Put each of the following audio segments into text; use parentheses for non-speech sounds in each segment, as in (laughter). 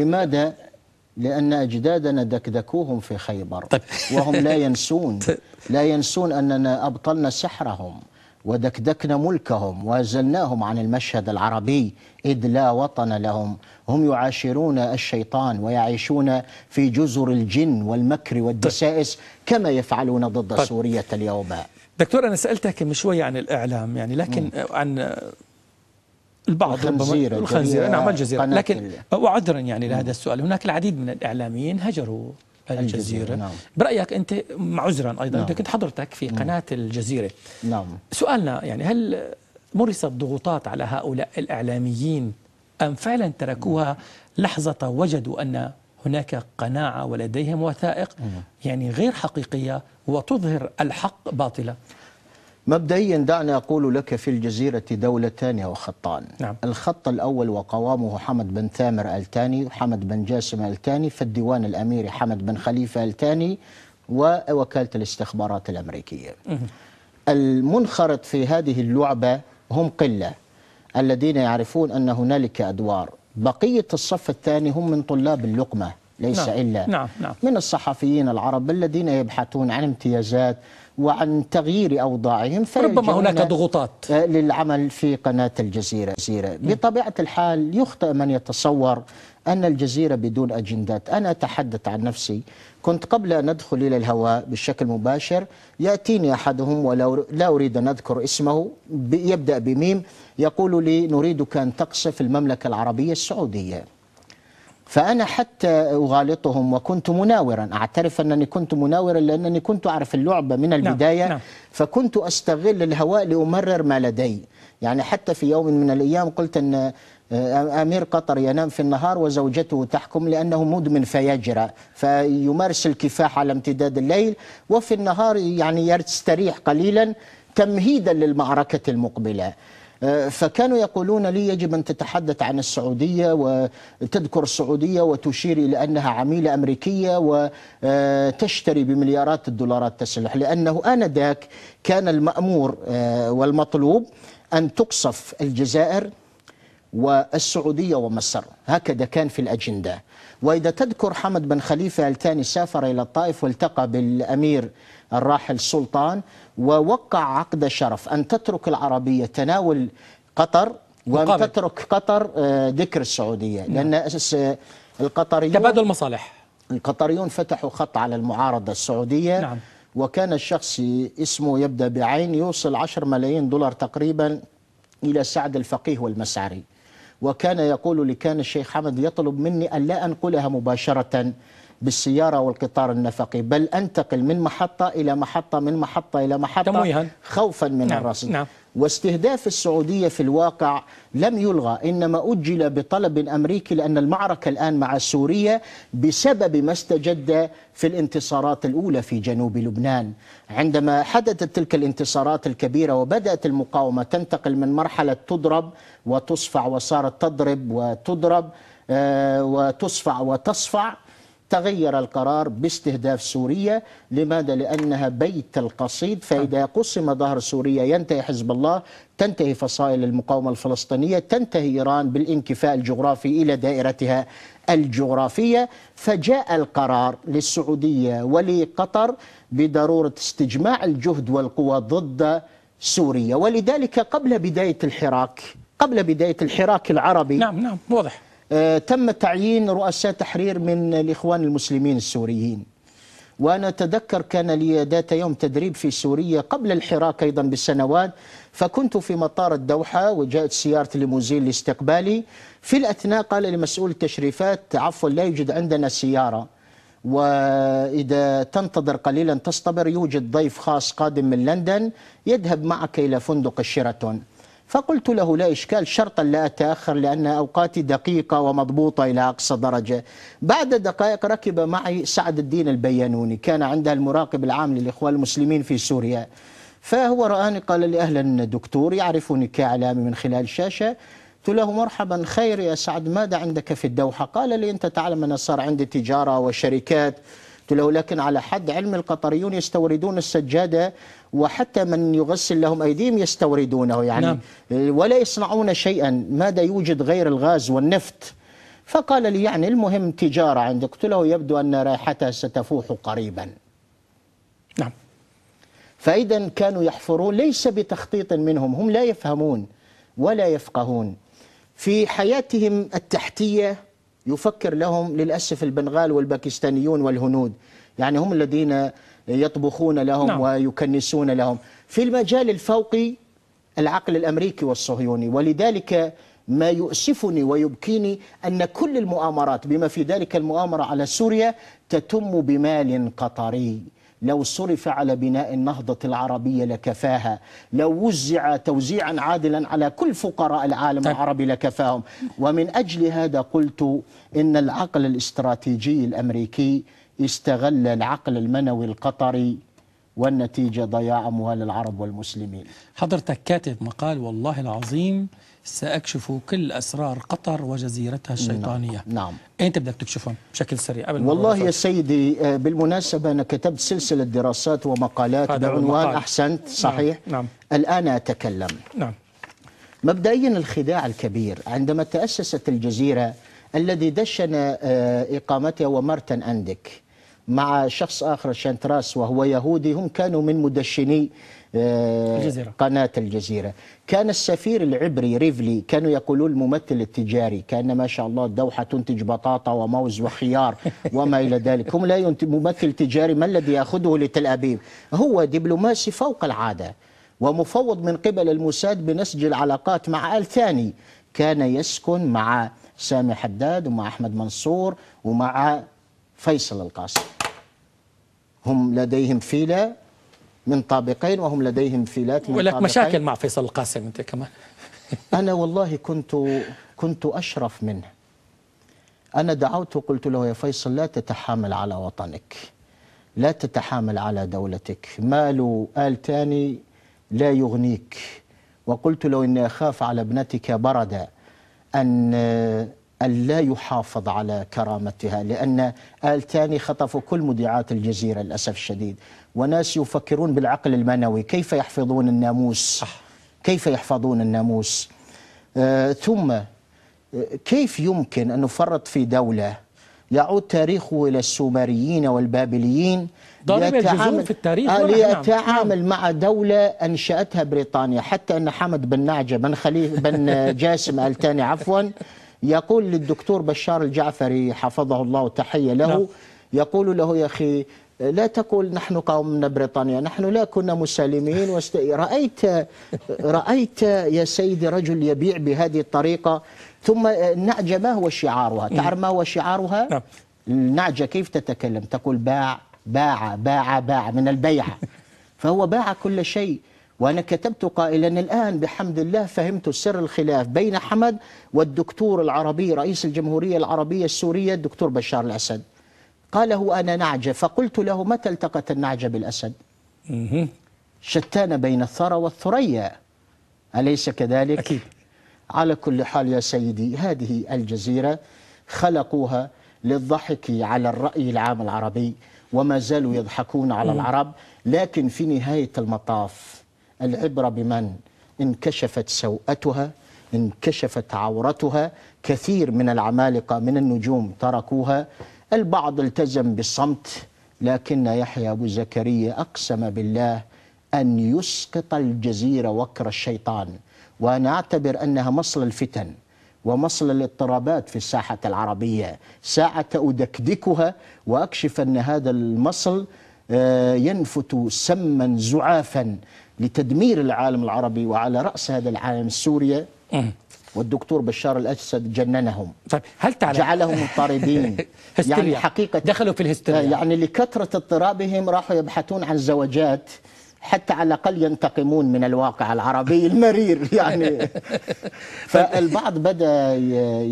لماذا؟ لأن أجدادنا دكدكوهم في خيبر طيب. وهم لا (laughs) ينسون طيب. لا ينسون أننا أبطلنا سحرهم ودكدكنا ملكهم وازلناهم عن المشهد العربي إذ لا وطن لهم هم يعاشرون الشيطان ويعيشون في جزر الجن والمكر والدسائس كما يفعلون ضد طيب. سورية اليوم دكتور أنا سألتك من شوية عن الإعلام يعني لكن عن البعض الخنزير الخنزير نعم الجزيرة لكن وعذرا يعني لهذا السؤال هناك العديد من الإعلاميين هجروا الجزيرة, الجزيرة نعم. برأيك أنت معذرا أيضا نعم. أنت كنت حضرتك في نعم. قناة الجزيرة نعم سؤالنا يعني هل مرست ضغوطات على هؤلاء الإعلاميين أم فعلا تركوها لحظة وجدوا أن هناك قناعة ولديهم وثائق نعم. يعني غير حقيقية وتظهر الحق باطلة مبدئيا دعني أقول لك في الجزيرة دولتان أو خطان نعم. الخط الأول وقوامه حمد بن ثامر التاني وحمد بن جاسم التاني في الديوان الأميري حمد بن خليفة التاني ووكالة الاستخبارات الأمريكية المنخرط في هذه اللعبة هم قلة الذين يعرفون أن هنالك أدوار بقية الصف الثاني هم من طلاب اللقمة ليس نعم. إلا نعم. نعم. من الصحفيين العرب الذين يبحثون عن امتيازات وعن تغيير أوضاعهم ربما هناك ضغوطات للعمل في قناة الجزيرة بطبيعة الحال يخطئ من يتصور أن الجزيرة بدون أجندات أنا أتحدث عن نفسي كنت قبل أن أدخل إلى الهواء بشكل مباشر يأتيني أحدهم ولا أريد أن أذكر اسمه يبدأ بميم يقول لي نريدك أن تقصف المملكة العربية السعودية فأنا حتى أغالطهم وكنت مناورا أعترف أنني كنت مناورا لأنني كنت أعرف اللعبة من نعم، البداية نعم. نعم. فكنت أستغل الهواء لأمرر ما لدي يعني حتى في يوم من الأيام قلت أن آه، أمير قطر ينام في النهار وزوجته تحكم لأنه مدمن فيجرى فيمارس الكفاح على امتداد الليل وفي النهار يعني يستريح قليلا تمهيدا للمعركة المقبلة فكانوا يقولون لي يجب أن تتحدث عن السعودية وتذكر السعودية وتشير إلى أنها عميلة أمريكية وتشتري بمليارات الدولارات تسلح لأنه آنذاك كان المأمور آه، والمطلوب أن تقصف الجزائر والسعودية ومصر هكذا كان في الأجندة وإذا تذكر حمد بن خليفة الثاني سافر إلى الطائف والتقى بالأمير الراحل سلطان ووقع عقد شرف أن تترك العربية تناول قطر وأن مقابل. تترك قطر آه، ذكر السعودية نعم. لأن آه، القطريون تبادل مصالح القطريون فتحوا خط على المعارضة السعودية نعم. وكان الشخص اسمه يبدأ بعين يوصل 10 ملايين دولار تقريبا إلى سعد الفقيه والمسعري وكان يقول لي كان الشيخ حمد يطلب مني أن لا أنقلها مباشرة بالسيارة والقطار النفقي بل أنتقل من محطة إلى محطة من محطة إلى محطة تمويها. خوفا من نعم. الرصد نعم. واستهداف السعودية في الواقع لم يلغى إنما أجل بطلب أمريكي لأن المعركة الآن مع سوريا بسبب ما استجد في الانتصارات الأولى في جنوب لبنان عندما حدثت تلك الانتصارات الكبيرة وبدأت المقاومة تنتقل من مرحلة تضرب وتصفع وصارت تضرب وتضرب آه، وتصفع وتصفع تغير القرار باستهداف سوريا لماذا لأنها بيت القصيد فإذا نعم. قسم ظهر سوريا ينتهي حزب الله تنتهي فصائل المقاومة الفلسطينية تنتهي إيران بالانكفاء الجغرافي إلى دائرتها الجغرافية فجاء القرار للسعودية ولقطر بضرورة استجماع الجهد والقوى ضد سوريا ولذلك قبل بداية الحراك قبل بداية الحراك العربي نعم نعم واضح آه، تم تعيين رؤساء تحرير من الإخوان المسلمين السوريين وأنا أتذكر كان لي ذات يوم تدريب في سوريا قبل الحراك أيضا بسنوات فكنت في مطار الدوحة وجاءت سيارة ليموزين لاستقبالي في الأثناء قال لمسؤول التشريفات عفوا لا يوجد عندنا سيارة وإذا تنتظر قليلا تصطبر يوجد ضيف خاص قادم من لندن يذهب معك إلى فندق الشيراتون فقلت له لا إشكال شرطا لا أتأخر لأن أوقاتي دقيقة ومضبوطة إلى أقصى درجة بعد دقائق ركب معي سعد الدين البيانوني كان عندها المراقب العام للإخوان المسلمين في سوريا فهو رآني قال لي أهلا دكتور يعرفني كإعلامي من خلال شاشة قلت له مرحبا خير يا سعد ماذا عندك في الدوحة قال لي أنت تعلم أنا صار عندي تجارة وشركات قلت له لكن على حد علم القطريون يستوردون السجادة وحتى من يغسل لهم أيديهم يستوردونه يعني نعم. ولا يصنعون شيئا ماذا يوجد غير الغاز والنفط فقال لي يعني المهم تجارة عندك قلت له يبدو أن رائحتها ستفوح قريبا نعم فإذا كانوا يحفرون ليس بتخطيط منهم هم لا يفهمون ولا يفقهون في حياتهم التحتية يفكر لهم للأسف البنغال والباكستانيون والهنود يعني هم الذين يطبخون لهم نعم. ويكنسون لهم في المجال الفوقي العقل الأمريكي والصهيوني ولذلك ما يؤسفني ويبكيني أن كل المؤامرات بما في ذلك المؤامرة على سوريا تتم بمال قطري لو صرف على بناء النهضة العربية لكفاها لو وزع توزيعا عادلا على كل فقراء العالم طيب. العربي لكفاهم ومن أجل هذا قلت إن العقل الاستراتيجي الأمريكي استغل العقل المنوي القطري والنتيجة ضياع أموال العرب والمسلمين حضرتك كاتب مقال والله العظيم سأكشف كل أسرار قطر وجزيرتها نعم، الشيطانية نعم, نعم. أنت بدك تكشفهم بشكل سريع قبل والله يا سيدي آه، بالمناسبة أنا كتبت سلسلة دراسات ومقالات بعنوان المقال. أحسنت نعم، صحيح نعم. نعم. الآن أتكلم نعم مبدئيا الخداع الكبير عندما تأسست الجزيرة الذي دشن آه، إقامتها ومرتن أندك مع شخص آخر شانتراس وهو يهودي هم كانوا من مدشني آه، الجزيرة. قناة الجزيرة كان السفير العبري ريفلي كانوا يقولون الممثل التجاري كان ما شاء الله الدوحة تنتج بطاطا وموز وخيار (laughs) وما إلى ذلك هم لا ينتج ممثل تجاري ما الذي يأخذه لتل أبيب هو دبلوماسي فوق العادة ومفوض من قبل الموساد بنسج العلاقات مع آل ثاني كان يسكن مع سامي حداد ومع أحمد منصور ومع فيصل القاسم هم لديهم فيلة من طابقين وهم لديهم فيلات من ولك طابقين مشاكل مع فيصل القاسم أنت كمان (laughs) أنا والله كنت كنت أشرف منه أنا دعوته قلت له يا فيصل لا تتحامل على وطنك لا تتحامل على دولتك مال آل تاني لا يغنيك وقلت له إني أخاف على ابنتك بردا أن أن لا يحافظ على كرامتها لأن آل تاني خطفوا كل مذيعات الجزيرة للأسف الشديد وناس يفكرون بالعقل المنوي كيف يحفظون الناموس كيف يحفظون الناموس آه ثم آه، كيف يمكن أن نفرط في دولة يعود تاريخه إلى السومريين والبابليين ليتعامل, في التاريخ آه ليتعامل مع دولة أنشأتها بريطانيا حتى أن حمد بن نعجة بن, خليف بن (laughs) جاسم التاني عفوا يقول للدكتور بشار الجعفري حفظه الله تحية له نعم. يقول له يا أخي لا تقول نحن قومنا بريطانيا نحن لا كنا مسالمين واست... رأيت رأيت يا سيدي رجل يبيع بهذه الطريقة ثم النعجة ما هو شعارها تعرف ما هو شعارها نعم. النعجة كيف تتكلم تقول باع باع باع باع من البيعة (laughs) فهو باع كل شيء وأنا كتبت قائلا الآن بحمد الله فهمت سر الخلاف بين حمد والدكتور العربي رئيس الجمهورية العربية السورية الدكتور بشار الأسد قاله أنا نعجة فقلت له متى التقت النعجة بالأسد شتان بين الثرى والثريا أليس كذلك؟ أكيد على كل حال يا سيدي هذه الجزيرة خلقوها للضحك على الرأي العام العربي وما زالوا يضحكون على العرب لكن في نهاية المطاف العبرة بمن انكشفت سوءتها انكشفت عورتها كثير من العمالقة من النجوم تركوها البعض التزم بالصمت لكن يحيى أبو زكريا أقسم بالله أن يسقط الجزيرة وكر الشيطان وأنا أعتبر أنها مصل الفتن ومصل الاضطرابات في الساحة العربية ساعة أدكدكها وأكشف أن هذا المصل آه، ينفت سما زعافا لتدمير العالم العربي وعلى رأس هذا العالم سوريا والدكتور بشار الأسد جننهم طيب هل تعلم جعلهم مضطربين (laughs) يعني حقيقة دخلوا في الهستيريا آه، يعني لكثرة اضطرابهم راحوا يبحثون عن زوجات حتى على الأقل ينتقمون من الواقع العربي (laughs) المرير يعني (laughs) فالبعض بدأ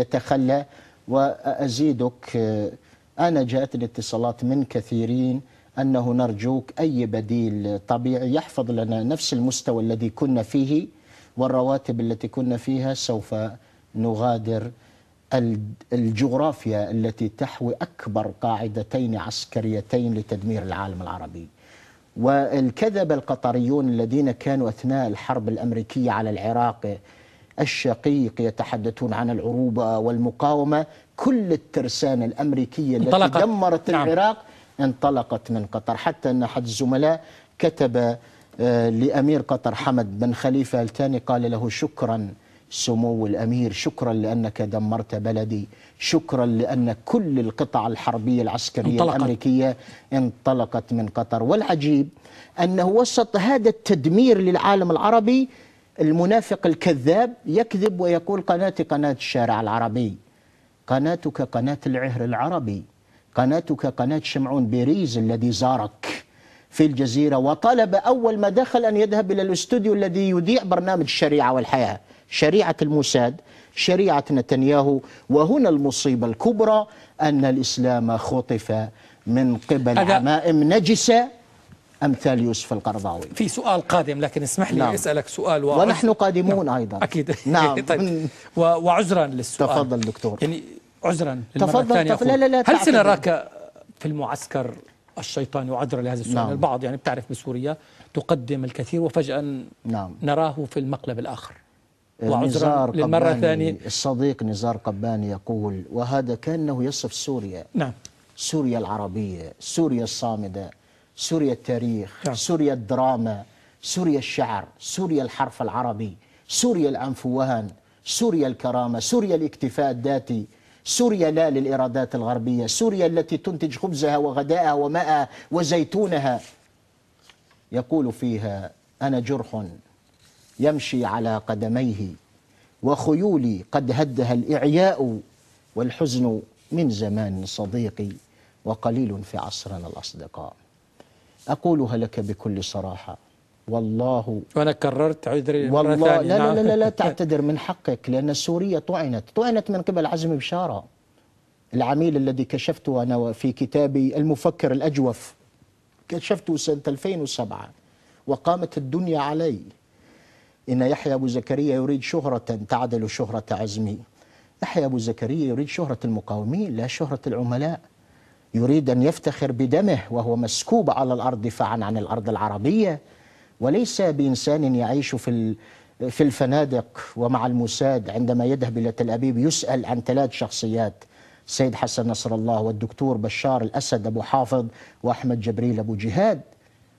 يتخلى وأزيدك آه، أنا جاءتني اتصالات من كثيرين أنه نرجوك أي بديل طبيعي يحفظ لنا نفس المستوى الذي كنا فيه والرواتب التي كنا فيها سوف نغادر الجغرافيا التي تحوي أكبر قاعدتين عسكريتين لتدمير العالم العربي والكذب القطريون الذين كانوا أثناء الحرب الأمريكية على العراق الشقيق يتحدثون عن العروبة والمقاومة كل الترسانة الأمريكية التي دمرت نعم. العراق انطلقت من قطر حتى أن أحد الزملاء كتب آه، لأمير قطر حمد بن خليفة الثاني قال له شكرا سمو الأمير شكرا لأنك دمرت بلدي شكرا لأن كل القطع الحربية العسكرية انطلقت. الأمريكية انطلقت من قطر والعجيب أنه وسط هذا التدمير للعالم العربي المنافق الكذاب يكذب ويقول قناتي قناة الشارع العربي قناتك قناة العهر العربي قناتك قناة شمعون بيريز الذي زارك في الجزيرة وطلب أول ما دخل أن يذهب إلى الاستوديو الذي يذيع برنامج الشريعة والحياة شريعة الموساد شريعة نتنياهو وهنا المصيبة الكبرى أن الإسلام خطف من قبل عمائم نجسة أمثال يوسف القرضاوي في سؤال قادم لكن اسمح لي نعم. أسألك سؤال وعز... ونحن قادمون نعم. أيضا أكيد نعم (laughs) طيب. وعذرا للسؤال تفضل دكتور يعني عذرا تفضل تفضل لا لا لا هل سنراك في المعسكر الشيطاني وعذرا لهذا السؤال نعم. البعض يعني بتعرف بسوريا تقدم الكثير وفجأة نعم. نراه في المقلب الآخر وعذرا للمرة الثانية الصديق نزار قباني يقول وهذا كأنه يصف سوريا نعم سوريا العربية سوريا الصامدة سوريا التاريخ نعم. سوريا الدراما سوريا الشعر سوريا الحرف العربي سوريا الأنفوان سوريا الكرامة سوريا الاكتفاء الذاتي سوريا لا للإرادات الغربية سوريا التي تنتج خبزها وغداءها وماء وزيتونها يقول فيها أنا جرح يمشي على قدميه وخيولي قد هدها الإعياء والحزن من زمان صديقي وقليل في عصرنا الأصدقاء أقولها لك بكل صراحة والله وانا كررت عذري والله لا, لا, لا نعم. لا لا (laughs) تعتذر من حقك لان سوريا طعنت طعنت من قبل عزمي بشاره العميل الذي كشفته انا في كتابي المفكر الاجوف كشفته سنه 2007 وقامت الدنيا علي ان يحيى ابو زكريا يريد شهره تعدل شهره عزمي يحيى ابو زكريا يريد شهره المقاومين لا شهره العملاء يريد ان يفتخر بدمه وهو مسكوب على الارض دفاعا عن الارض العربيه وليس بإنسان يعيش في في الفنادق ومع الموساد عندما يذهب إلى تل أبيب يسأل عن ثلاث شخصيات السيد حسن نصر الله والدكتور بشار الأسد أبو حافظ وأحمد جبريل أبو جهاد